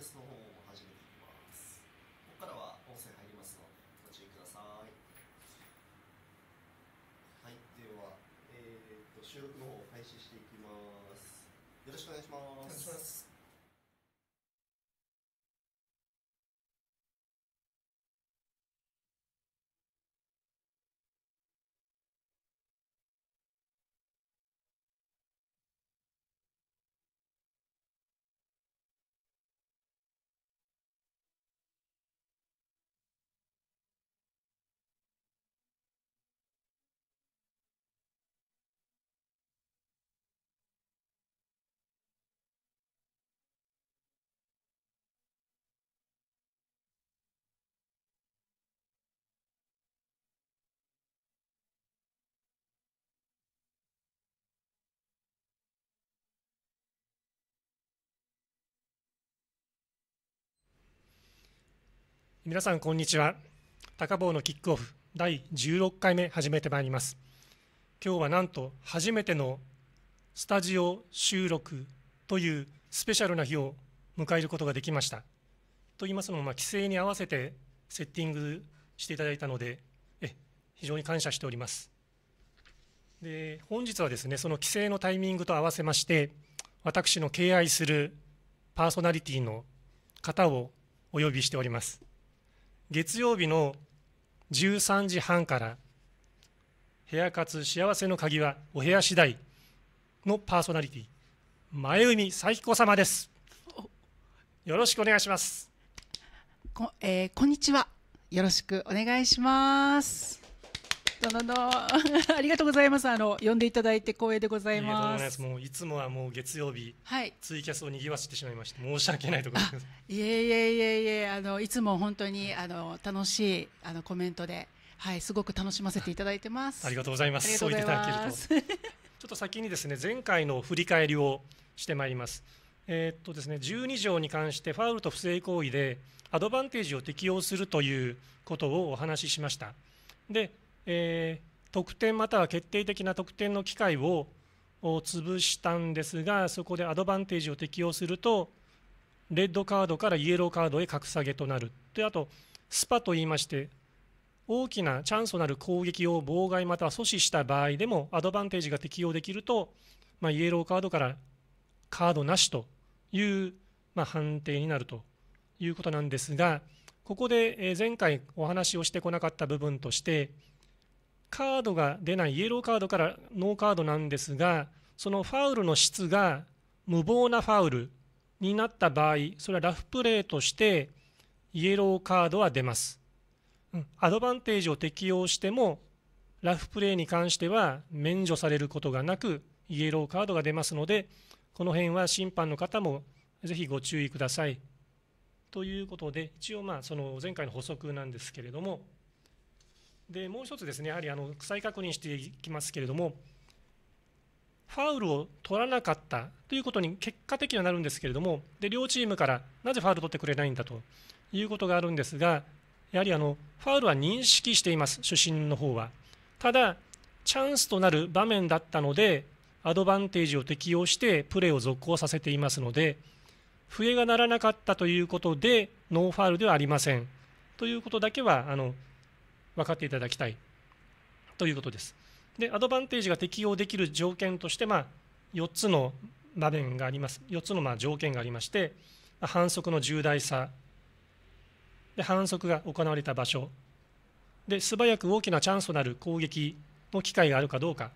ャストの方を始めていきますここからは音声入りますのでご注意くださいはいではえー、っと収録の方を開始していきますよろしくお願いします皆さんこんにちは高坊のキックオフ第16回目始めてまいります今日はなんと初めてのスタジオ収録というスペシャルな日を迎えることができましたと言いますのも、まあ、規制に合わせてセッティングしていただいたのでえ非常に感謝しておりますで本日はですねその規制のタイミングと合わせまして私の敬愛するパーソナリティの方をお呼びしております月曜日の13時半から部屋活幸せの鍵はお部屋次第のパーソナリティ前海咲子様ですよろしくお願いしますこえー、えこんにちはよろしくお願いしますどどど ありがとうございます。あの呼んでいただいて光栄でございます。いますもういつもはもう月曜日、はい、ツイキャスを賑わしてしまいました。申し訳ないところです。いえいえいえいえあのいつも本当にあの楽しいあのコメントで、はい、すごく楽しませていただいてます。ありがとうございます。そう言っていただけると。ちょっと先にですね前回の振り返りをしてまいります。えー、っとですね12条に関してファウルと不正行為でアドバンテージを適用するということをお話ししました。でえー、得点または決定的な得点の機会を潰したんですがそこでアドバンテージを適用するとレッドカードからイエローカードへ格下げとなるであとスパといいまして大きなチャンスとなる攻撃を妨害または阻止した場合でもアドバンテージが適用できると、まあ、イエローカードからカードなしという、まあ、判定になるということなんですがここで前回お話をしてこなかった部分としてカードが出ないイエローカードからノーカードなんですがそのファウルの質が無謀なファウルになった場合それはラフプレーとしてイエローカードは出ます、うん、アドバンテージを適用してもラフプレーに関しては免除されることがなくイエローカードが出ますのでこの辺は審判の方もぜひご注意ください。ということで一応まあその前回の補足なんですけれども。でもう一つですね、やはりあの再確認していきますけれども、ファウルを取らなかったということに結果的にはなるんですけれども、で両チームからなぜファウル取ってくれないんだということがあるんですが、やはりあのファウルは認識しています、主審の方は。ただ、チャンスとなる場面だったので、アドバンテージを適用してプレーを続行させていますので、笛が鳴らなかったということで、ノーファウルではありません。ということだけは、あの分かっていただきたいということです。でアドバンテージが適用できる条件として、まあ、4つの場面があります4つのまあ条件がありまして反則の重大さで反則が行われた場所で素早く大きなチャンスとなる攻撃の機会があるかどうか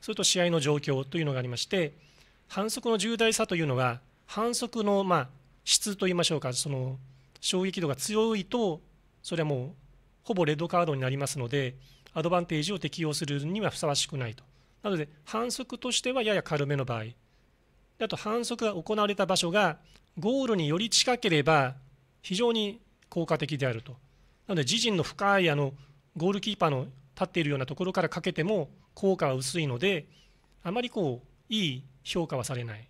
それと試合の状況というのがありまして反則の重大さというのは反則のまあ質といいましょうかその衝撃度が強いとそれはもうほぼレッドカードになりますのでアドバンテージを適用するにはふさわしくないとなので反則としてはやや軽めの場合あと反則が行われた場所がゴールにより近ければ非常に効果的であるとなので自陣の深いあのゴールキーパーの立っているようなところからかけても効果は薄いのであまりこういい評価はされない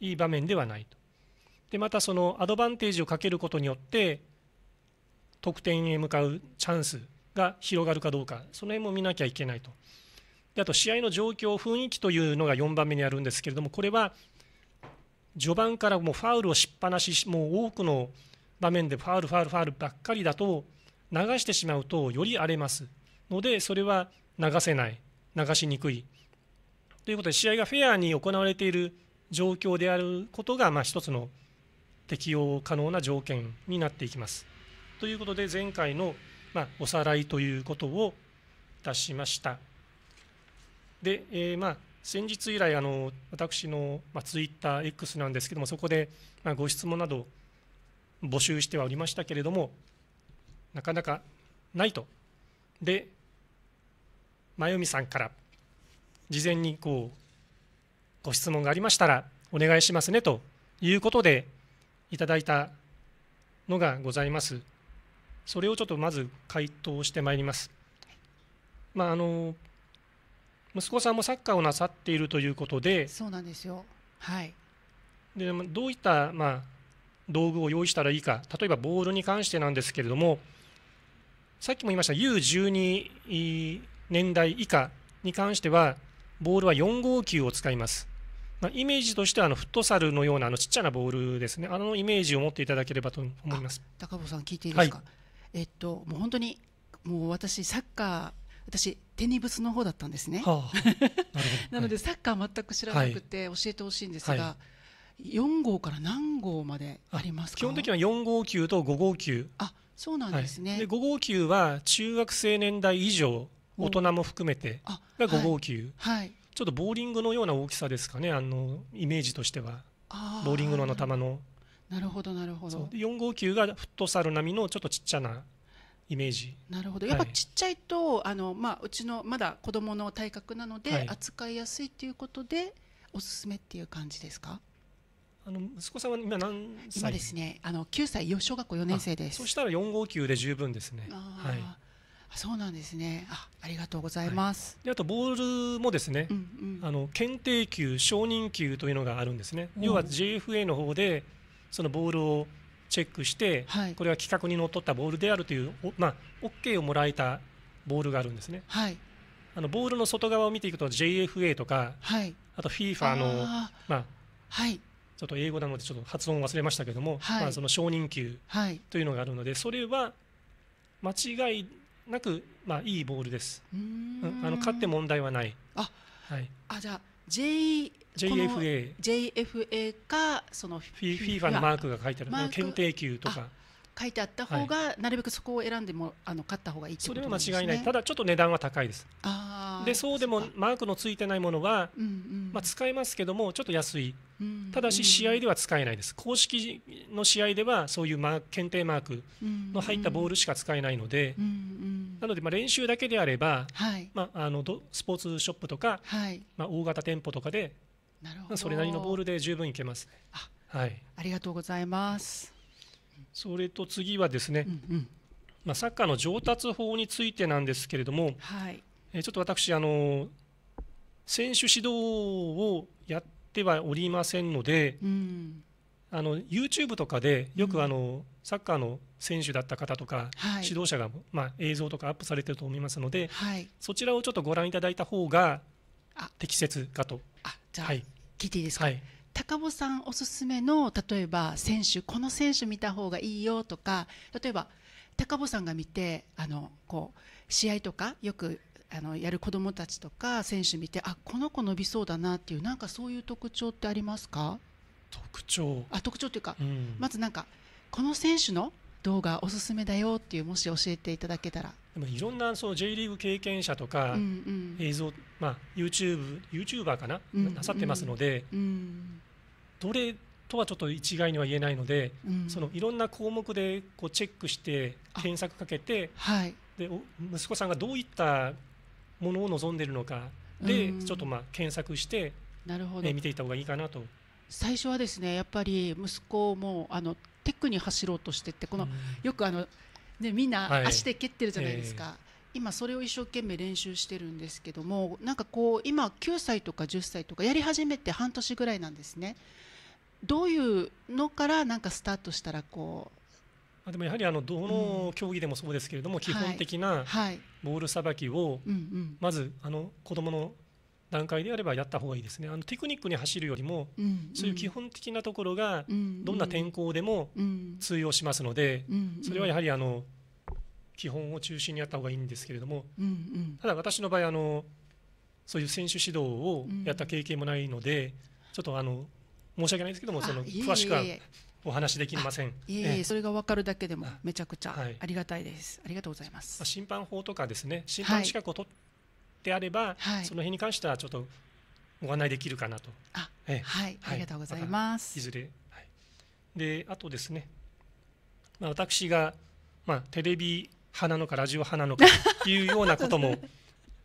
いい場面ではないとでまたそのアドバンテージをかけることによって得点へ向かうチャンスが広がるかどうかその辺も見なきゃいけないとであと試合の状況雰囲気というのが4番目にあるんですけれどもこれは序盤からもうファウルをしっぱなしもう多くの場面でファウルファウルファウルばっかりだと流してしまうとより荒れますのでそれは流せない流しにくいということで試合がフェアに行われている状況であることがま一つの適用可能な条件になっていきます。ということで前回の、まおさらいということをいたしました。で、えー、まあ先日以来あの私の、まあ、ツイッター X なんですけどもそこで、まご質問など募集してはおりましたけれどもなかなかないと。で真由美さんから事前にこうご質問がありましたらお願いしますねということでいただいたのがございます。それをちょっとまず回答してまいります。まあ、あの息子さんもサッカーをなさっているということでそうなんですよ、はい、でどういった、まあ、道具を用意したらいいか例えばボールに関してなんですけれどもさっきも言いました U12 年代以下に関してはボールは4号球を使います、まあ、イメージとしてはあのフットサルのようなあのちっちゃなボールですねあのイメージを持っていただければと思います高坊さん聞いていいですか、はいえっと、もう本当にもう私サッカー私テニブスの方だったんですね、はあ、ななのでサッカー全く知らなくて教えてほしいんですが、はい、4号から何号まであります基本的には4号級と5号級あそうなんですね、はい、で5号級は中学生年代以上大人も含めてが5号級、はい、はい、ちょっとボーリングのような大きさですかねあのイメージとしてはボーリングのあの球のなるほどなるほど四号球がフットサル並みのちょっとちっちゃなイメージなるほどやっぱちっちゃいと、はい、あのまあ、うちのまだ子どもの体格なので、はい、扱いやすいということでおすすめっていう感じですかあの息子さんは今何今ですねあの9歳小学校4年生ですそしたら4号球で十分ですねはいそうなんですね。あ、ありがとうございます。はい、であとボールもですね、うんうん、あの検定球承認球というのがあるんですね。要は JFA の方でそのボールをチェックして、はい、これは規格にのっとったボールであるという、まあ、OK をもらえたボールがあるんですね。はい、あのボールの外側を見ていくと JFA とか、はい、あと FIFA のまあはい、ちょっと英語なのでちょっと発音忘れましたけども、はい、まあ、その承認球というのがあるので、それは間違いなく、まあ、いいボールです。うんあの勝って問題はない。あ、はい、あじゃあ J JFA, JFA かそのフィフィーファのマークが書いてある検定級とか書いてあった方が、はい、なるべくそこを選んでもあの買った方がいい、ね、それは間違いないただちょっと値段は高いですでそうでもマークのついてないものは、まあ、使えますけどもちょっと安い、ただし試合では使えないです公式の試合ではそういうマ検定マークの入ったボールしか使えないので、なのでまあ練習だけであれば、はい、まあ、あのスポーツショップとか、はい、まあ、大型店舗とかでそれなりのボールで十分いけます、ね、あはい、ありがとうございますそれと次はですね、うんうん、まあ、サッカーの上達法についてなんですけれども、はい、えちょっと私あの選手指導をやってはおりませんので、うん、あの YouTube とかでよくあの、うん、サッカーの選手だった方とか、はい、指導者が、まあ、映像とかアップされてると思いますので、はい、そちらをちょっとご覧いただいた方が適切かとじゃあ、はい、聞いていいですか、はい、高尾さんおすすめの例えば選手この選手見た方がいいよとか例えば高尾さんが見てあのこう試合とかよくあのやる子どもたちとか選手見てあこの子伸びそうだなっていうなんかそういう特徴ってありますか特徴あ特徴というか、うん、まずなんかこの選手の動画おすすめだよっていうもし教えていただけたらでもいろんなその J リーグ経験者とか映像、まあ、YouTube、YouTuber かな、なさってますので、どれとはちょっと一概には言えないので、そのいろんな項目でこうチェックして検索かけて、はい、でお息子さんがどういったものを望んでいるのかで、ちょっとまあ検索してなるほど、見ていた方がいいかなと。最初はですねやっぱり息子もあのテックに走ろうとしてってこの、よくあのでみんな足で蹴ってるじゃないですか、はいえー今それを一生懸命練習してるんですけどもなんかこう今9歳とか10歳とかやり始めて半年ぐらいなんですねどういうのからなんかスタートしたらこうでもやはりあのどの競技でもそうですけれども、うん、基本的なボールさばきをまずあの子どもの段階であればやった方がいいですねあのテクニックに走るよりも、うんうん、そういう基本的なところが、どんな天候でも通用しますので、うんうん、それはやはりあの基本を中心にやった方がいいんですけれども、うんうん、ただ私の場合あのそういう選手指導をやった経験もないので、ちょっとあの申し訳ないですけどもその詳しくはお話できません。いえいえ、ええ、それが分かるだけでもめちゃくちゃありがたいです。はい、ありがとうございます。審判法とかですね、審判資格を取であれば、はい、その辺に関してはちょっとご案内できるかなと。あ、ええ、はい、ありがとうございます。まいずれ、はい、で、あとですね、まあ、私がまあテレビ派なのかラジオ派なのかというようなことも。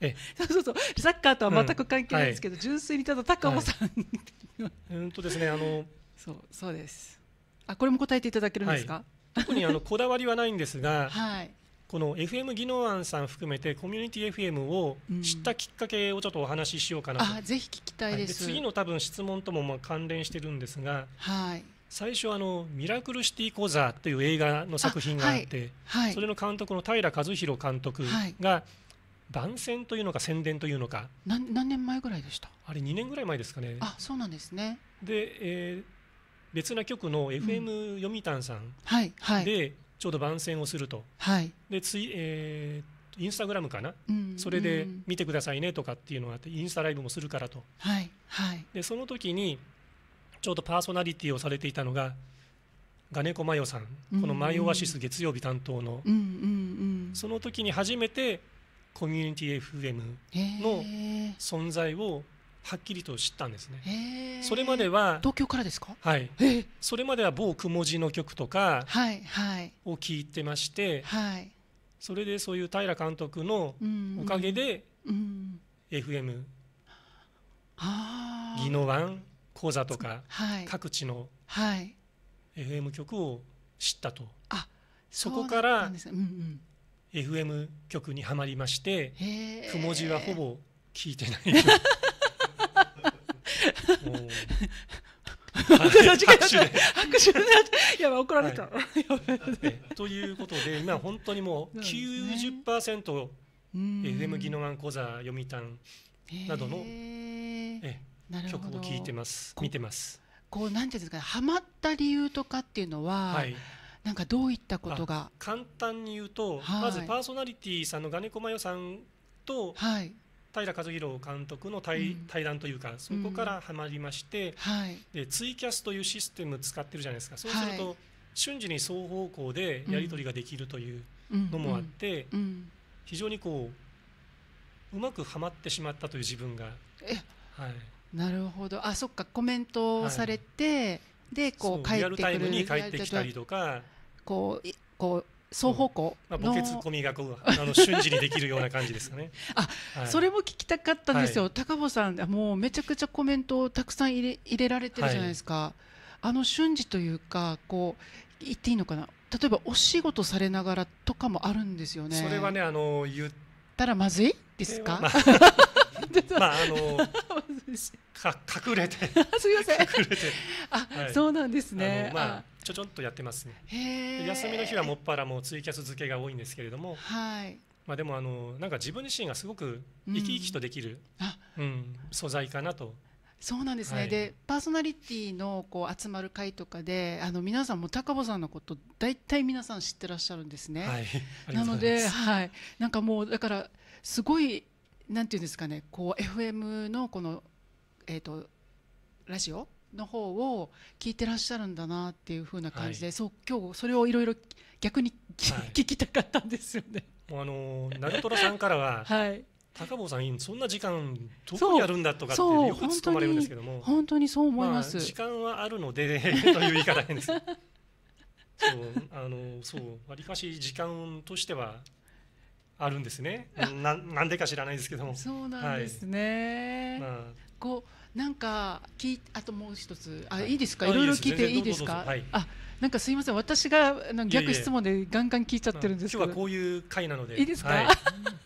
えそうそうそうサッカーとは全く関係ないですけど、うんはい、純粋にただ高尾さん、はい、うんとですねあのそうそうですあこれも答えていただけるんですか、はい、特にあのこだわりはないんですが、はい、この FM 技能案さん含めてコミュニティ FM を知ったきっかけをちょっとお話ししようかなと、うん、ぜひ聞きたいです、はい、で次の多分質問ともまあ関連してるんですが、はい、最初あの「ミラクルシティ・講座」という映画の作品があって、はいはい、それの監督の平和弘監督が、番宣というのか宣伝というのか何何年前ぐらいでしたあれ2年ぐらい前ですかねあそうなんですねで、えー、別な局の FM 読谷さんうん、はいはいでちょうど番宣をすると、はい、でつい、えー、インスタグラムかな、うんうん、それで見てくださいねとかっていうのがあってインスタライブもするからと、はいはい、でその時にちょうどパーソナリティをされていたのが金子真代さん、この「マイオアシス月曜日担当の、うんうんうん、その時に初めてコミュニティ FM の存在をはっきりと知ったんですね。それまでは東京からですか？はい。それまでは某くも字の曲とかははいいを聞いてまして、はい、それでそういう平監督のおかげで、うん、FM あ宜野湾講座とか、はい、各地のはい。FM 曲を知ったと。あ、そこから、うんうん、FM 曲にはまりまして、くも字はほぼ聞いてない。拍手で拍手でやばい怒られた、はい、ということで今本当にもう90%、ね、FM 技能案講座読みたんなどのえ曲を聞いてます見てますこうなんていうんですかハマった理由とかっていうのは、はい、なんかどういったことが簡単に言うと、はい、まずパーソナリティさんの金子真代さんと、はい、平和弘監督の対,、談というかそこからはまりまして、でツイキャスというシステム使ってるじゃないですかそうすると、瞬時に双方向でやり取りができるというのもあって、非常にこううまくはまってしまったという自分が。はいなるほどあそっかコメントをされて、はい、でこう帰ってくるリアルタイムに帰ってきたりとかこうこう双方向の、うんあ、ボケツッコミがこうあの瞬時にできるような感じですかね あ、はい、それも聞きたかったんですよ、はい、高保さんもうめちゃくちゃコメントをたくさん入れ入れられてるじゃないですか、はい、あの瞬時というかこう言っていいのかな例えばお仕事されながらとかもあるんですよねそれはねあの言ったらまずいですか、まあ まああの か隠れてすみませんあ、はい、そうなんですねまあちょちょんとやってますね休みの日はもっぱらもうツイキャス漬けが多いんですけれども、はい、まあ、でもあのなんか自分自身がすごく生き生きとできる、うん、うん、素材かなと。そうなんですね、はい、でパーソナリティのこう集まる会とかであの皆さんも高坊さんのこと大体皆さん知ってらっしゃるんですね。はい、なので、はい、なんかもうだからすごいなんていうんですかねこう FM のこの、えーとラジオの方を聞いてらっしゃるんだなっていうふうな感じで、はい、そう今日それをいろいろ逆に、はい、聞きたかったんですよね。もうあのナルトラさんからは、はい高坊さんそんな時間どこにあるんだとかってよく突っ込まれるんですけども本当にそう思います、まあ、時間はあるのでという言い方変です そうあのそうわりかし時間としてはあるんですねなんなんでか知らないですけどもそうなんですね、はい、まあ、こうなんかきあともう一つあ、はい、いいですかいろいろ聞いていいですか、はい、あなんかすいません私が逆質問でガンガン聞いちゃってるんですけど、まあ、今日はこういう会なのでいいですか、はい、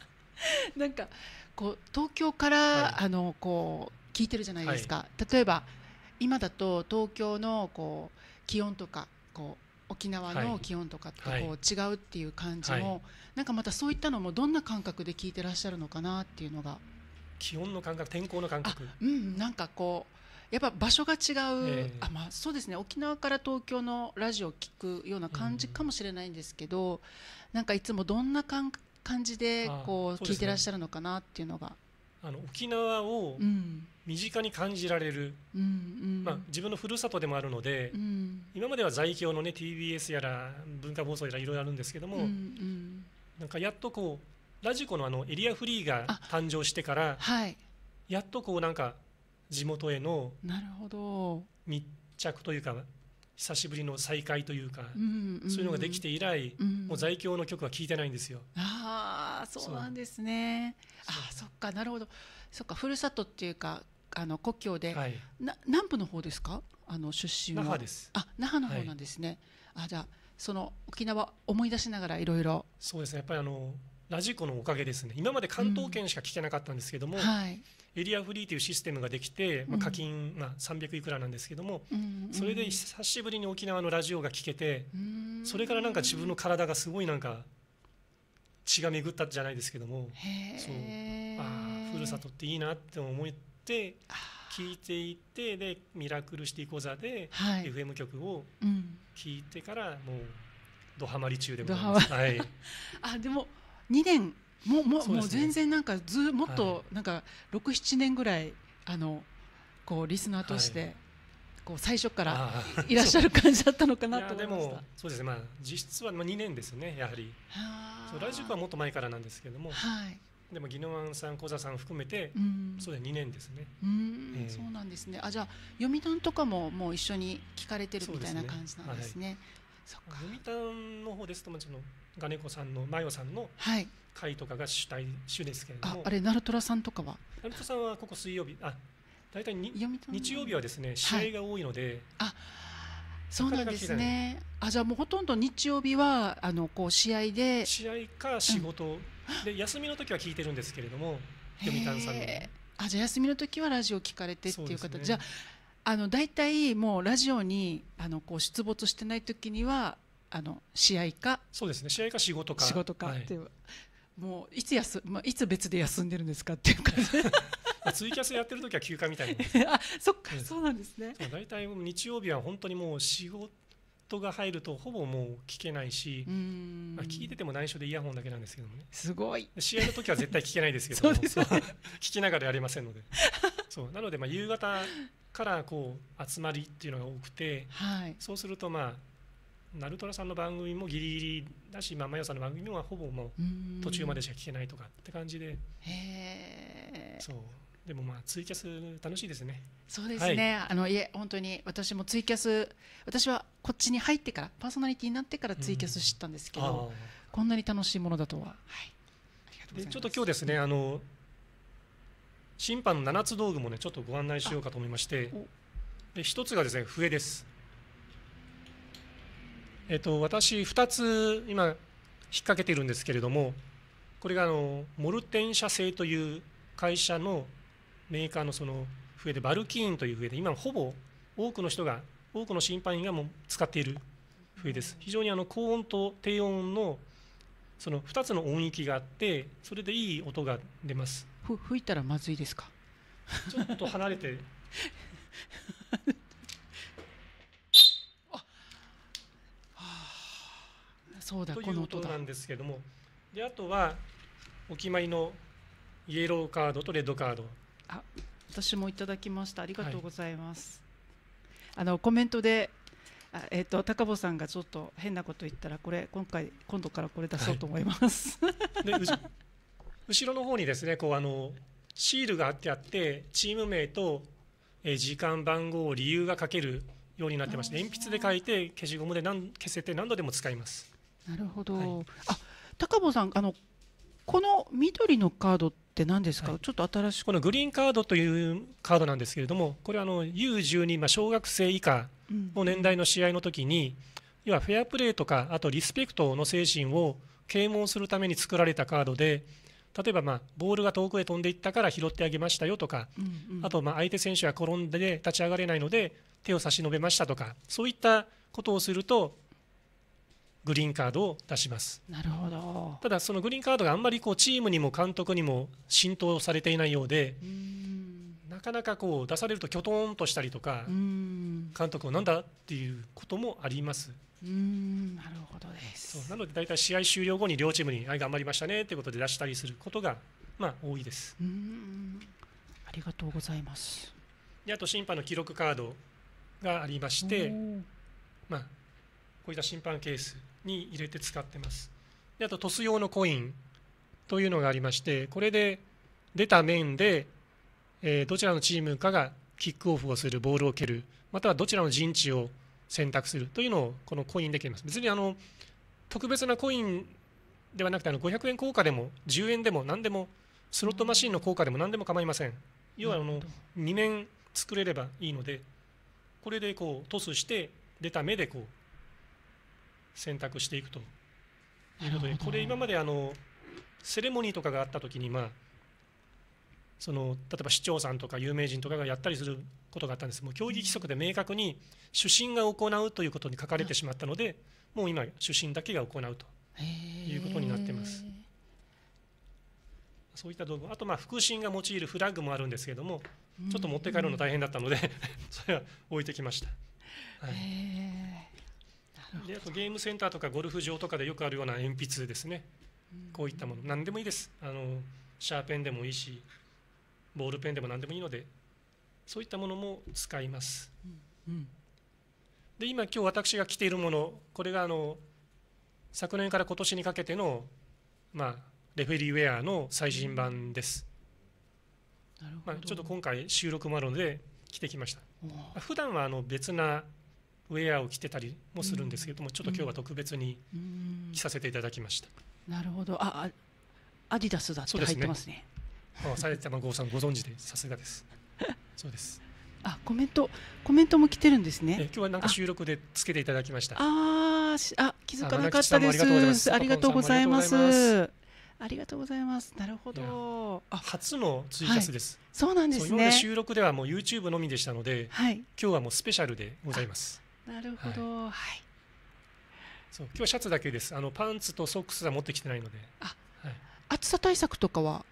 なんかこう東京から、はい、あのこう聞いてるじゃないですか、例えば今だと東京のこう気温とかこう沖縄の気温とかっこう違うっていう感じも、はい、なんかまたそういったのもどんな感覚で聞いてらっしゃるのかなっていうのが気温の感覚天候の感覚うんなんかこうやっぱ場所が違う、えー、あまあ、そうですね沖縄から東京のラジオを聞くような感じかもしれないんですけど、うん、なんかいつもどんな感じでこう聞いてらっしゃるのかなっていうのが。あの沖縄を身近に感じられる、うん、まあ、自分のふるさとでもあるので、うん、今までは在京の、ね、TBS やら文化放送やらいろいろあるんですけども、うんうん、なんかやっとこうラジコのあのエリアフリーが誕生してから、はい、やっとこうなんか地元への密着というか久しぶりの再会というか、うんうん、そういうのができて以来、うん、もう在京の曲は聴いてないんですよ。ああそうなんですね。あそっかなるほどそっかふるさとっていうかあの故郷で、はい、な南部の方ですかあの出身は那覇ですあ那覇の方なんですね。はい、あじゃその沖縄思い出しながらいろいろそうですねやっぱりあのラジコのおかげですね今まで関東圏しか聞けなかったんですけども、はい、エリアフリーというシステムができて、まあ、課金、まあ、300いくらなんですけども、それで久しぶりに沖縄のラジオが聞けて、それからなんか自分の体がすごいなんか血が巡ったじゃないですけどもそうあふるさとっていいなって思って聞いていってで「ミラクルシティ講座」で FM 曲を聞いてからもうどハマり中でございます。はい、あでも2年ももう、ね、もう全然なんかずもっとなんか67年ぐらいあのこうリスナーとして、はい、こう最初から いらっしゃる感じだったのかなと思いましそうですねまあ実質は2年ですねやはりそラジオはもっと前からなんですけども、はい、でも宜野湾さん小座さん含めて、うん、そうで2年ですねうん、えー、そうなんですねあじゃあ読みとかももう一緒に聞かれてるみたいな感じなんですね、すね読谷の方ですともちろん金子さんのマヨさんの会とかが主体、主ですけれどもあれナルトラさんとかはナルトさんはここ水曜日あ大体に読日曜日はですね試合が多いので、はい、あそうなんですねあじゃあもうほとんど日曜日はあのこう試合で試合か仕事、うん、で休みの時は聞いてるんですけれども読谷さんの。あじゃあ休みの時はラジオ聞かれてっていう方、ね、じゃああの大体もうラジオにあのこう出没してない時にはあの試合かそうですね試合か仕事か仕事かっていう、はい、もういつ休、まあ、いつ別で休んでるんですかっていう感じ ツイキャスやってる時は休暇みたいな あそっか、そうなんですね大体日曜日は本当にもう仕事が入るとほぼもう聞けないし、まあ、聞いてても内緒でイヤホンだけなんですけどねすごい試合の時は絶対聞けないですけど ね、聞きながらやりませんのでそうなのでまあ夕方からこう集まりっていうのが多くて、はい、そうするとまあナルトラさんの番組もギリギリだし、まあ、マヨさんの番組はほぼもう途中までしか聞けないとかって感じでそうでもまあツイキャス楽しいですねそうですね、はい、あのいえ本当に私もツイキャス私はこっちに入ってからパーソナリティになってからツイキャス知ったんですけど、こんなに楽しいものだとは、はい、でちょっと今日ですねあの審判の7つ道具もねちょっとご案内しようかと思いましてで1つがですね笛です。えっと、私2つ今引っ掛けているんですけれどもこれがあのモルテン社製という会社のメーカーのその笛でバルキーンという笛で今ほぼ多くの人が多くの審判員がもう使っている笛です非常にあの高音と低音のその2つの音域があってそれでいい音が出ますふ吹いたらまずいですかちょっと離れて そうだとい音なんですけどもであとはお決まりのイエローカードとレッドカードあ私もいただきましたありがとうございます、はい、あのコメントであえっ、ー、と高坊さんがちょっと変なこと言ったらこれ今回今度からこれ出そうと思います、はい、後ろの方にですねこうあのシールが貼ってあってチーム名と時間番号理由が書けるようになってまして鉛筆で書いて消しゴムで何消せて何度でも使います。なるほど、はい、あ高坊さんあのこの緑のカードって何ですか、はい、ちょっと新しいこのグリーンカードというカードなんですけれどもこれあの U12、まあ、小学生以下の年代の試合の時に、うん、要はフェアプレーとかあとリスペクトの精神を啓蒙するために作られたカードで例えば、まあ、ボールが遠くへ飛んでいったから拾ってあげましたよとか、うんうん、あと、まあ、相手選手が転んで立ち上がれないので手を差し伸べましたとかそういったことをするとグリーンカードを出しますなるほどただそのグリーンカードがあんまりこうチームにも監督にも浸透されていないようでなかなかこう出されるときょとんとしたりとか監督をなんだっていうこともありますなるほどですそうなので大体試合終了後に両チームに「はい頑張りましたね」ということで出したりすることが、まあ、多いですありがとうございますであと審判の記録カードがありまして、まあ、こういった審判ケースに入れて使ってますであとトス用のコインというのがありましてこれで出た面で、えー、どちらのチームかがキックオフをするボールを蹴るまたはどちらの陣地を選択するというのをこのコインで決めます別にあの特別なコインではなくてあの500円硬貨でも10円でも何でもスロットマシンの硬貨でも何でも構いません要はあの2面作れればいいのでこれでこうトスして出た目でこう選択していくということでこれ今まであのセレモニーとかがあった時にまあその例えば市長さんとか有名人とかがやったりすることがあったんですもう競技規則で明確に主審が行うということに書かれてしまったのでもう今主審だけが行うということになっています。そういった道具あとまあ副審が用いるフラッグもあるんですけどもちょっと持って帰るの大変だったので それは置いてきました。はい、であとゲームセンターとかゴルフ場とかでよくあるような鉛筆ですねこういったもの何でもいいですあのシャーペンでもいいしボールペンでも何でもいいのでそういったものも使います。うん、うんで今今日私が着ているものこれがあの昨年から今年にかけての、まあ、レフェリーウェアの最新版です、なるまあ、ちょっと今回収録もあるので着てきました、うん、普段はあの別なウェアを着てたりもするんですけども、ちょっと今日は特別に着させていただきました、うんうん、なるほどあアディダスだって入ってますねすねあ埼玉剛さんご存知でさすがですそうですあコメントコメントも来てるんですね。今日はなんか収録でつけていただきました。あああ気づかなかったです。ありがとうございます。ありがとうございます。なるほど。あ、初のツイキャスです。はい、そうなんですね。収録ではもう YouTube のみでしたので、はい、今日はもうスペシャルでございます。なるほど、はい、そう、今日シャツだけです。あのパンツとソックスは持ってきてないので。あ、はい、暑さ対策とかは。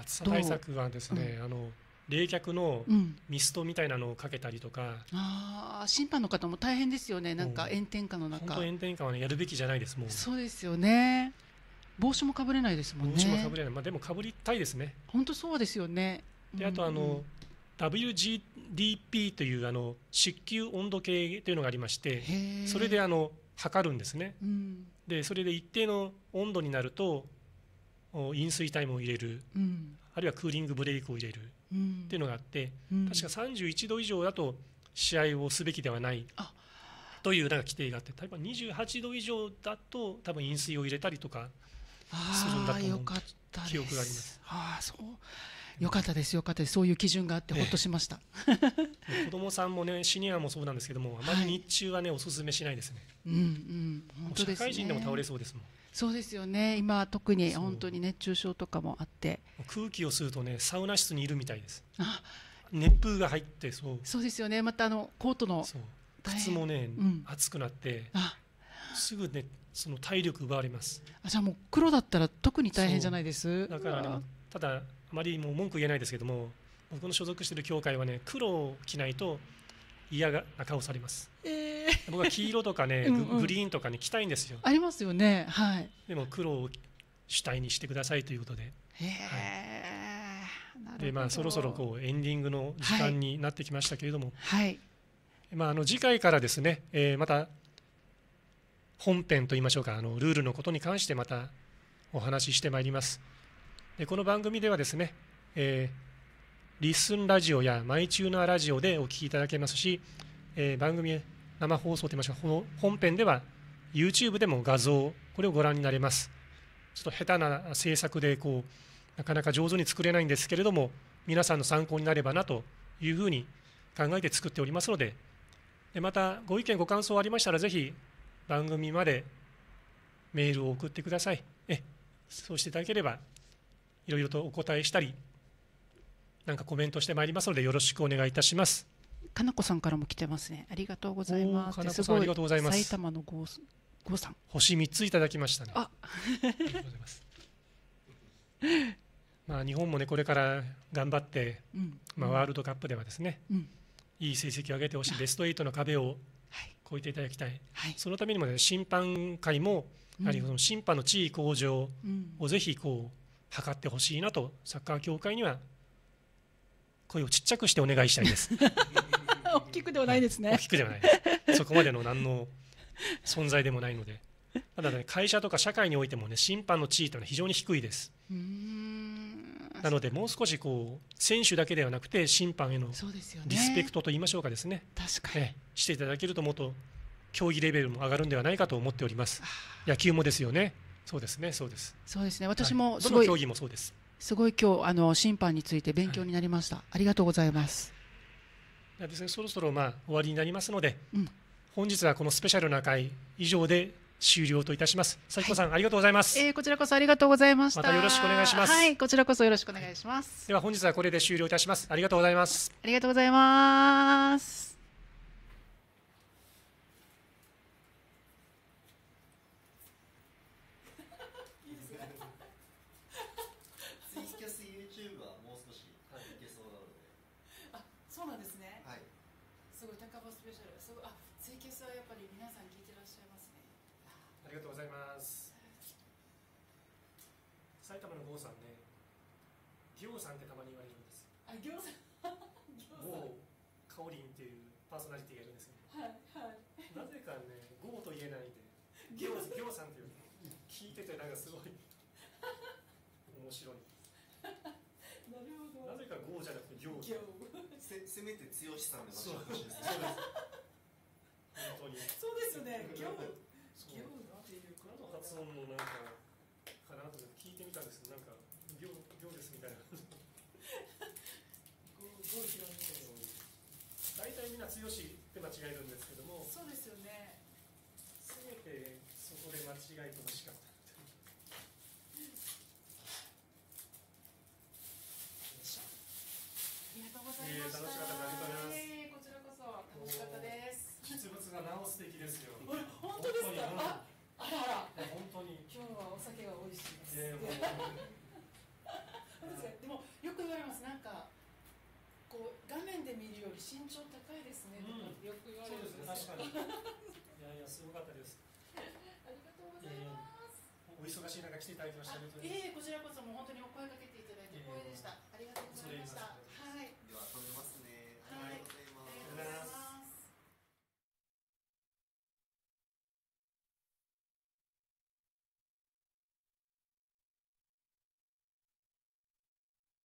暑さ対策はですね、うん、あの。冷却のミストみたいなのをかけたりとか、うん、あ審判の方も大変ですよねなんか炎天下の中本当炎天下は、ね、やるべきじゃないですもうそうですよね帽子もかぶれないですもんね帽子もかぶれない、まあ、でもかぶりたいですね本当そうですよねであとあの、うんうん WGDP というあの湿球温度計というのがありましてそれであの測るんですね、うん、でそれで一定の温度になると飲水タイムを入れる、うん、あるいはクーリングブレイクを入れるっていうのがあって、確か31度以上だと試合をすべきではないというなんか規定があって例えば28度以上だと多分飲水を入れたりとかするんだと思う記憶があります。あそうよかったですよかったですそういう基準があってほっとしました、ええ、子供さんもねシニアもそうなんですけどもあまり日中はね、はい、おすめしないですね、うんうん、本当です、ね、社会人でも倒れそうですもんそうですよね今特に本当に熱中症とかもあって空気を吸うとねサウナ室にいるみたいです熱風が入ってそうそうですよねまたあのコートの靴もね、うん、熱くなってすぐねその体力奪われますあじゃあもう黒だったら特に大変じゃないですだから、ね、ただあまりもう文句言えないですけども僕の所属している教会はね黒を着ないと嫌がな顔されます、え僕は黄色とかねうん、グリーンとかに着たいんですよありますよねはいでも黒を主体にしてくださいということでへえ、はい、でまあそろそろこうエンディングの時間になってきましたけれどもはい、はい、まああの次回からですね、えー、また本編といいましょうかあのルールのことに関してまたお話ししてまいりますでこの番組ではですね、えー、リッスンラジオやマイチューナーラジオでお聞きいただけますし、えー、番組生放送といいましょうこの本編では YouTube でも画像これをご覧になれますちょっと下手な制作でこうなかなか上手に作れないんですけれども皆さんの参考になればなというふうに考えて作っておりますのででまたご意見ご感想ありましたらぜひ番組までメールを送ってくださいえそうしていただければいろいろとお答えしたりなんかコメントしてまいりますのでよろしくお願いいたします。かなこさんからも来てますね。ありがとうございます。かなこさんありがとうございます。埼玉のゴーゴさん。星三ついただきましたね。あ、ありがとうございます。まあ日本もねこれから頑張って、うん、まあワールドカップではですね、うん、いい成績を上げてほしいベストエイトの壁を超えていただきたい。はい、そのためにもね審判会もやはりその審判の地位向上をぜひこう図ってほしいなとサッカー協会には声をちっちゃくしてお願いしたいです。大きくではないですね、大きくではないですそこまでの何の存在でもないのでただね会社とか社会においてもね審判の地位というのは非常に低いですなのでもう少しこう選手だけではなくて審判へのリスペクトと言いましょうかですね確かに、ね、していただけるともっと競技レベルも上がるんではないかと思っております野球もですよねそうですねそうですそうですね私もすごい、はい、競技もそうですすごい今日あの審判について勉強になりました、はい、ありがとうございますい、ですねそろそろまあ終わりになりますので、うん、本日はこのスペシャルな会以上で終了といたします。幸子さん、はい、ありがとうございます。えー、こちらこそありがとうございました。またよろしくお願いします。はい、こちらこそよろしくお願いします。では本日はこれで終了いたします。ありがとうございます。ありがとうございます。そうなんですね。すごい高尾スペシャルすごいあツイキャスはやっぱり皆さん聞いてらっしゃいますねありがとうございます埼玉の郷さんね行さんってたまに言われるんですあ行さん行 さんかおりんっていうパーソナリティがいるんですけはいはい、なぜかね郷と言えないで行行 さんっていう聞いててなんかすごい 面白いなるほどなぜか郷じゃなくて行行せせめて剛さんでそうです本当にそうですよねギョっていうか発音もなんかかなと聞いてみたんですけどなんかギョギョですみたいな ゴい広いです大体みんな剛って間違えるんですけどもそうですよねせめてそこで間違えてほしかったしい中来ていただきました。ええー、こちらこそもう本当にお声かけていただいて光栄でした。ありがとうございました。